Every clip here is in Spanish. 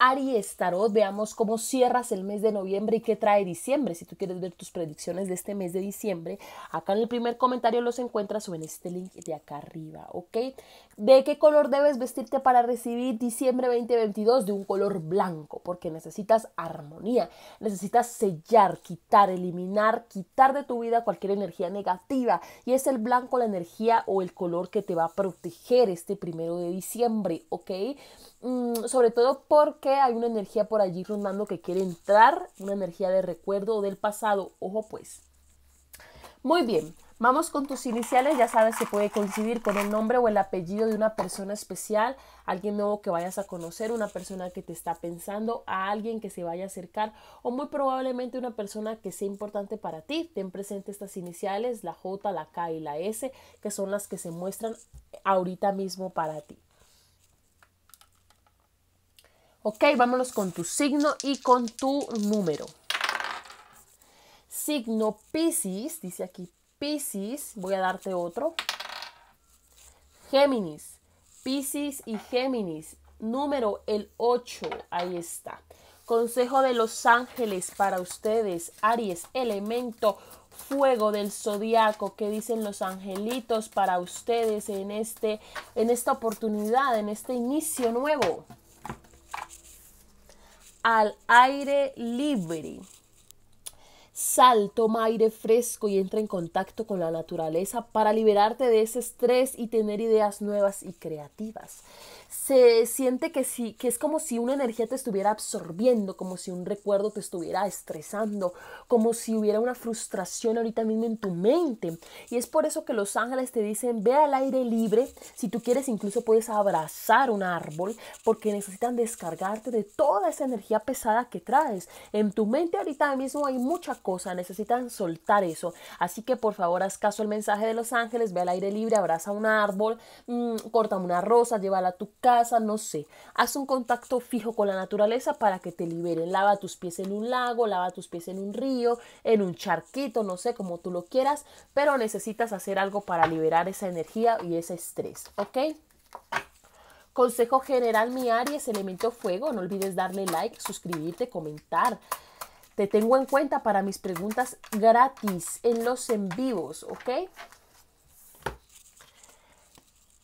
Aries Tarot, veamos cómo cierras el mes de noviembre y qué trae diciembre. Si tú quieres ver tus predicciones de este mes de diciembre, acá en el primer comentario los encuentras o en este link de acá arriba, ¿ok? ¿De qué color debes vestirte para recibir diciembre 2022? De un color blanco, porque necesitas armonía, necesitas sellar, quitar, eliminar, quitar de tu vida cualquier energía negativa. Y es el blanco la energía o el color que te va a proteger este primero de diciembre, ¿ok? Mm, sobre todo porque hay una energía por allí rondando que quiere entrar, una energía de recuerdo o del pasado, ojo pues. Muy bien, Vamos con tus iniciales, ya sabes que puede coincidir con el nombre o el apellido de una persona especial, alguien nuevo que vayas a conocer, una persona que te está pensando, a alguien que se vaya a acercar o muy probablemente una persona que sea importante para ti. Ten presente estas iniciales, la J, la K y la S, que son las que se muestran ahorita mismo para ti. Ok, vámonos con tu signo y con tu número. Signo Pisces, dice aquí Pisces, voy a darte otro. Géminis, Pisces y Géminis, número el 8, ahí está. Consejo de los ángeles para ustedes, Aries, elemento fuego del zodiaco Qué dicen los angelitos para ustedes en este en esta oportunidad, en este inicio nuevo al aire libre. Sal, toma aire fresco y entra en contacto con la naturaleza para liberarte de ese estrés y tener ideas nuevas y creativas. Se siente que, si, que es como si una energía te estuviera absorbiendo, como si un recuerdo te estuviera estresando, como si hubiera una frustración ahorita mismo en tu mente. Y es por eso que los ángeles te dicen, ve al aire libre, si tú quieres incluso puedes abrazar un árbol, porque necesitan descargarte de toda esa energía pesada que traes. En tu mente ahorita mismo hay mucha necesitan soltar eso. Así que por favor haz caso al mensaje de los ángeles, ve al aire libre, abraza un árbol, mm, corta una rosa, llévala a tu casa, no sé. Haz un contacto fijo con la naturaleza para que te liberen. Lava tus pies en un lago, lava tus pies en un río, en un charquito, no sé, como tú lo quieras, pero necesitas hacer algo para liberar esa energía y ese estrés, ¿ok? Consejo general, mi Aries, elemento fuego, no olvides darle like, suscribirte, comentar, te tengo en cuenta para mis preguntas gratis en los en vivos, ¿ok?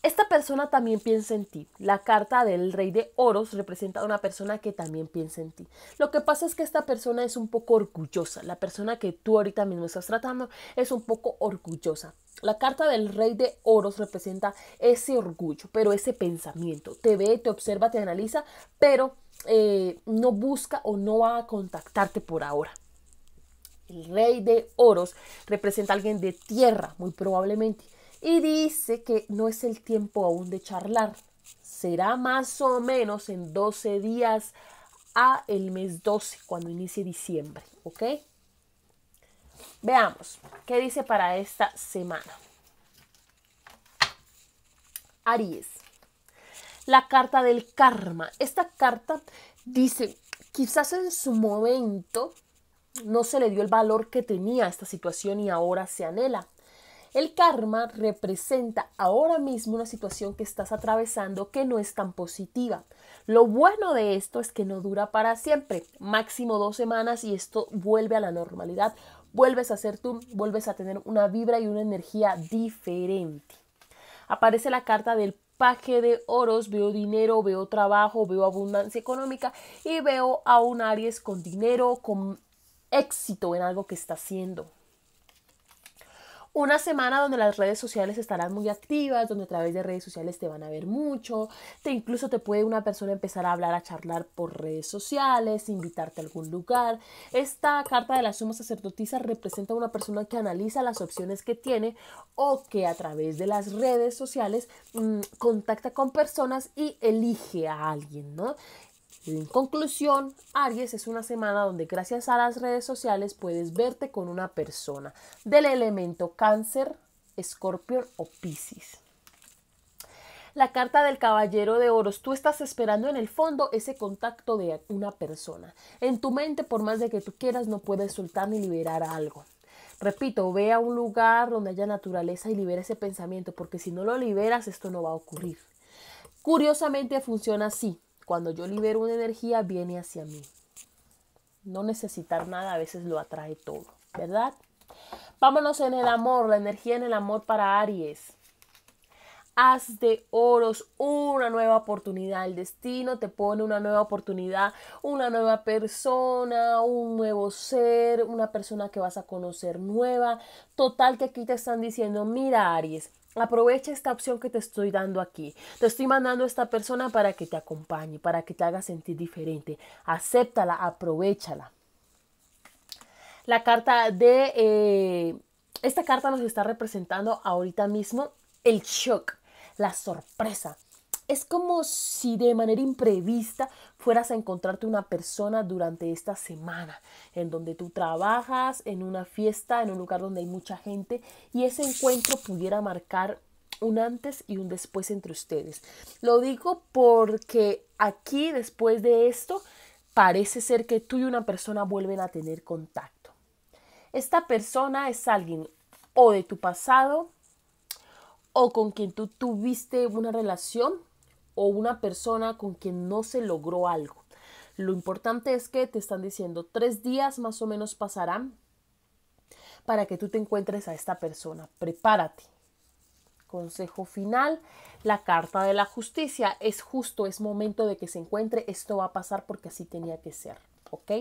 Esta persona también piensa en ti. La carta del rey de oros representa a una persona que también piensa en ti. Lo que pasa es que esta persona es un poco orgullosa. La persona que tú ahorita mismo estás tratando es un poco orgullosa. La carta del rey de oros representa ese orgullo, pero ese pensamiento. Te ve, te observa, te analiza, pero eh, no busca o no va a contactarte por ahora. El rey de oros representa a alguien de tierra, muy probablemente, y dice que no es el tiempo aún de charlar. Será más o menos en 12 días a el mes 12, cuando inicie diciembre, ¿ok? Veamos, ¿qué dice para esta semana? Aries, la carta del karma. Esta carta dice, quizás en su momento no se le dio el valor que tenía esta situación y ahora se anhela. El karma representa ahora mismo una situación que estás atravesando que no es tan positiva. Lo bueno de esto es que no dura para siempre, máximo dos semanas y esto vuelve a la normalidad, vuelves a ser tú, vuelves a tener una vibra y una energía diferente. Aparece la carta del paje de oros, veo dinero, veo trabajo, veo abundancia económica y veo a un Aries con dinero, con éxito en algo que está haciendo una semana donde las redes sociales estarán muy activas, donde a través de redes sociales te van a ver mucho, te incluso te puede una persona empezar a hablar, a charlar por redes sociales, invitarte a algún lugar. Esta carta de la suma sacerdotisa representa a una persona que analiza las opciones que tiene o que a través de las redes sociales mm, contacta con personas y elige a alguien, ¿no? En conclusión, Aries es una semana donde gracias a las redes sociales puedes verte con una persona del elemento cáncer, escorpión o piscis. La carta del caballero de oros, tú estás esperando en el fondo ese contacto de una persona. En tu mente, por más de que tú quieras, no puedes soltar ni liberar algo. Repito, ve a un lugar donde haya naturaleza y libera ese pensamiento, porque si no lo liberas, esto no va a ocurrir. Curiosamente funciona así. Cuando yo libero una energía, viene hacia mí. No necesitar nada a veces lo atrae todo, ¿verdad? Vámonos en el amor, la energía en el amor para Aries. Haz de oros una nueva oportunidad. El destino te pone una nueva oportunidad, una nueva persona, un nuevo ser, una persona que vas a conocer nueva. Total que aquí te están diciendo, mira Aries, Aprovecha esta opción que te estoy dando aquí. Te estoy mandando a esta persona para que te acompañe, para que te haga sentir diferente. Acéptala, aprovechala. La carta de... Eh, esta carta nos está representando ahorita mismo el shock, la sorpresa, es como si de manera imprevista fueras a encontrarte una persona durante esta semana, en donde tú trabajas, en una fiesta, en un lugar donde hay mucha gente, y ese encuentro pudiera marcar un antes y un después entre ustedes. Lo digo porque aquí, después de esto, parece ser que tú y una persona vuelven a tener contacto. Esta persona es alguien o de tu pasado, o con quien tú tuviste una relación o una persona con quien no se logró algo. Lo importante es que te están diciendo tres días más o menos pasarán para que tú te encuentres a esta persona. Prepárate. Consejo final, la carta de la justicia. Es justo, es momento de que se encuentre. Esto va a pasar porque así tenía que ser. ¿Ok?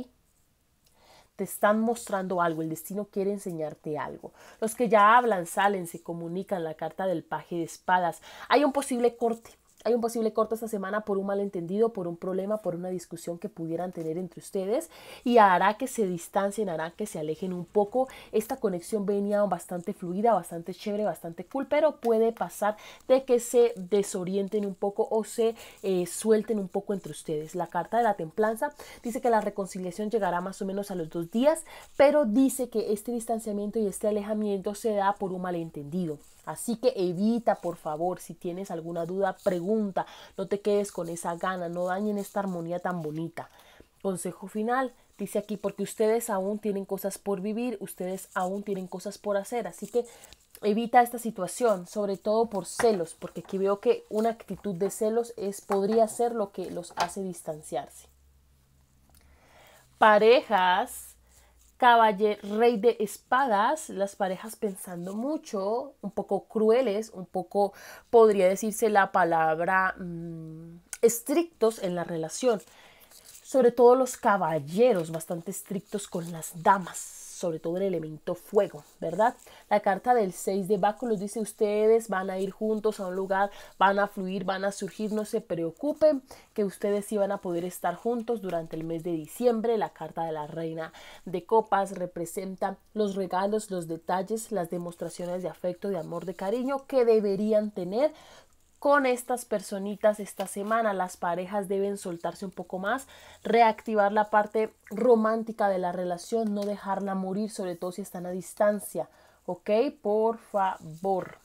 te están mostrando algo, el destino quiere enseñarte algo. Los que ya hablan, salen, se comunican, la carta del paje de espadas. Hay un posible corte, hay un posible corte esta semana por un malentendido, por un problema, por una discusión que pudieran tener entre ustedes y hará que se distancien, hará que se alejen un poco. Esta conexión venía bastante fluida, bastante chévere, bastante cool, pero puede pasar de que se desorienten un poco o se eh, suelten un poco entre ustedes. La carta de la templanza dice que la reconciliación llegará más o menos a los dos días, pero dice que este distanciamiento y este alejamiento se da por un malentendido. Así que evita, por favor, si tienes alguna duda, pregunta, no te quedes con esa gana, no dañen esta armonía tan bonita. Consejo final, dice aquí, porque ustedes aún tienen cosas por vivir, ustedes aún tienen cosas por hacer, así que evita esta situación, sobre todo por celos, porque aquí veo que una actitud de celos es, podría ser lo que los hace distanciarse. Parejas Caballero, rey de espadas, las parejas pensando mucho, un poco crueles, un poco, podría decirse la palabra, mm, estrictos en la relación. Sobre todo los caballeros, bastante estrictos con las damas sobre todo el elemento fuego, ¿verdad? La carta del 6 de báculos dice ustedes van a ir juntos a un lugar, van a fluir, van a surgir, no se preocupen que ustedes sí van a poder estar juntos durante el mes de diciembre. La carta de la reina de copas representa los regalos, los detalles, las demostraciones de afecto, de amor, de cariño que deberían tener con estas personitas esta semana. Las parejas deben soltarse un poco más, reactivar la parte romántica de la relación, no dejarla morir, sobre todo si están a distancia. ¿Ok? Por favor,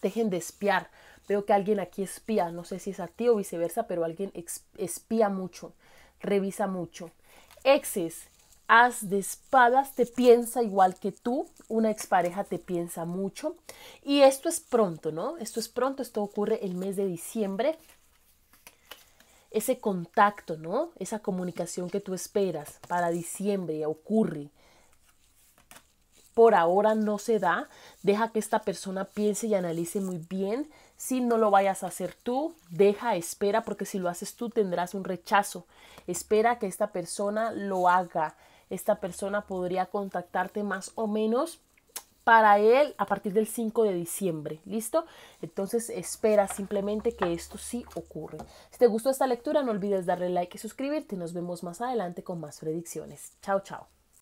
dejen de espiar. Veo que alguien aquí espía, no sé si es a ti o viceversa, pero alguien espía mucho, revisa mucho. Exes, Haz de espadas te piensa igual que tú, una expareja te piensa mucho y esto es pronto, ¿no? Esto es pronto, esto ocurre el mes de diciembre. Ese contacto, ¿no? Esa comunicación que tú esperas para diciembre ocurre. Por ahora no se da, deja que esta persona piense y analice muy bien. Si no lo vayas a hacer tú, deja, espera, porque si lo haces tú tendrás un rechazo. Espera que esta persona lo haga esta persona podría contactarte más o menos para él a partir del 5 de diciembre. ¿Listo? Entonces espera simplemente que esto sí ocurra. Si te gustó esta lectura, no olvides darle like y suscribirte. Nos vemos más adelante con más predicciones. Chao, chao.